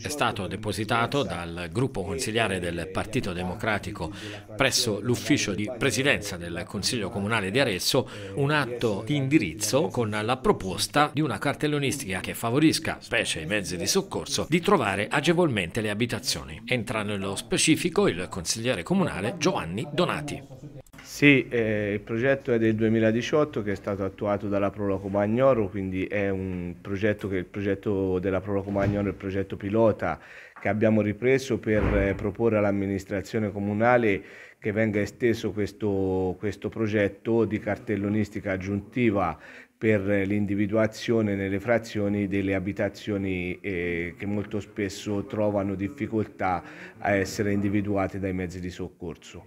è stato depositato dal gruppo consigliare del Partito Democratico presso l'ufficio di presidenza del Consiglio Comunale di Arezzo un atto di indirizzo con la proposta di una cartellonistica che favorisca, specie i mezzi di soccorso, di trovare agevolmente le abitazioni. Entra nello specifico il consigliere comunale Giovanni Donati. Sì, eh, il progetto è del 2018 che è stato attuato dalla Proloco Magnoro, quindi è un progetto che il progetto della Proloco Magnoro è il progetto pilota che abbiamo ripreso per eh, proporre all'amministrazione comunale che venga esteso questo, questo progetto di cartellonistica aggiuntiva per l'individuazione nelle frazioni delle abitazioni eh, che molto spesso trovano difficoltà a essere individuate dai mezzi di soccorso.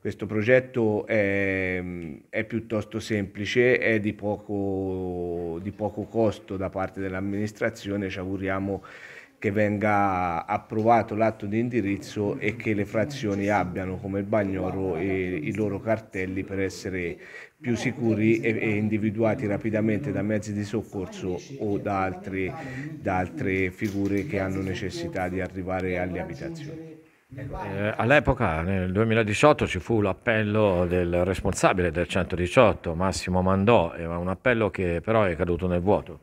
Questo progetto è, è piuttosto semplice, è di poco, di poco costo da parte dell'amministrazione, ci auguriamo che venga approvato l'atto di indirizzo e che le frazioni abbiano come il Bagnoro i loro cartelli per essere più sicuri e, individuati rapidamente da mezzi di soccorso o da altre, da altre figure che hanno necessità di arrivare alle abitazioni. Eh, all'epoca, nel 2018, ci fu l'appello del responsabile del 118, Massimo Mandò, un appello che però è caduto nel vuoto.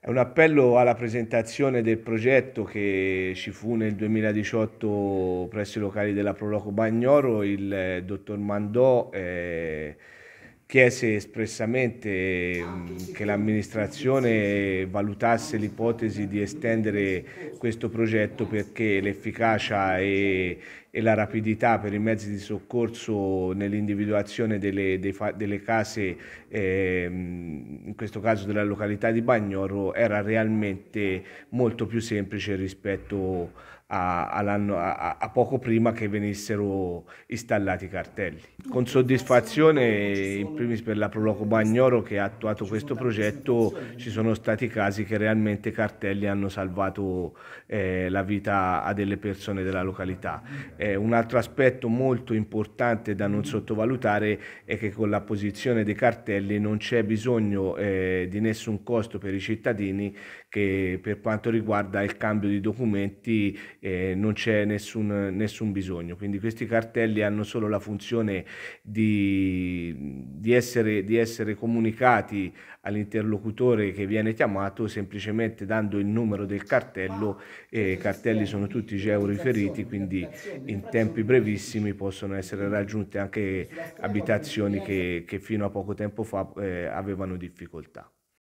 È un appello alla presentazione del progetto che ci fu nel 2018 presso i locali della Proloco Bagnoro, il eh, dottor Mandò. Eh, chiese espressamente mm, che l'amministrazione valutasse l'ipotesi di estendere questo progetto perché l'efficacia e, e, la rapidità per i mezzi di soccorso nell'individuazione delle, delle, case, eh, in questo caso della località di Bagnoro, era realmente molto più semplice rispetto a, a, a, poco prima che venissero installati i cartelli. Con soddisfazione in primis per la Proloco Bagnoro che ha attuato questo progetto, ci sono stati casi che realmente cartelli hanno salvato eh, la vita a delle persone della località. Eh, un altro aspetto molto importante da non sottovalutare è che con la posizione dei cartelli non c'è bisogno eh, di nessun costo per i cittadini che per quanto riguarda il cambio di documenti eh, non c'è nessun, nessun bisogno. Quindi questi cartelli hanno solo la funzione di, di di essere, di essere comunicati all'interlocutore che viene chiamato semplicemente dando il numero del cartello e i cartelli sono tutti georiferiti quindi in tempi brevissimi possono essere raggiunte anche abitazioni che, che fino a poco tempo fa eh, avevano difficoltà.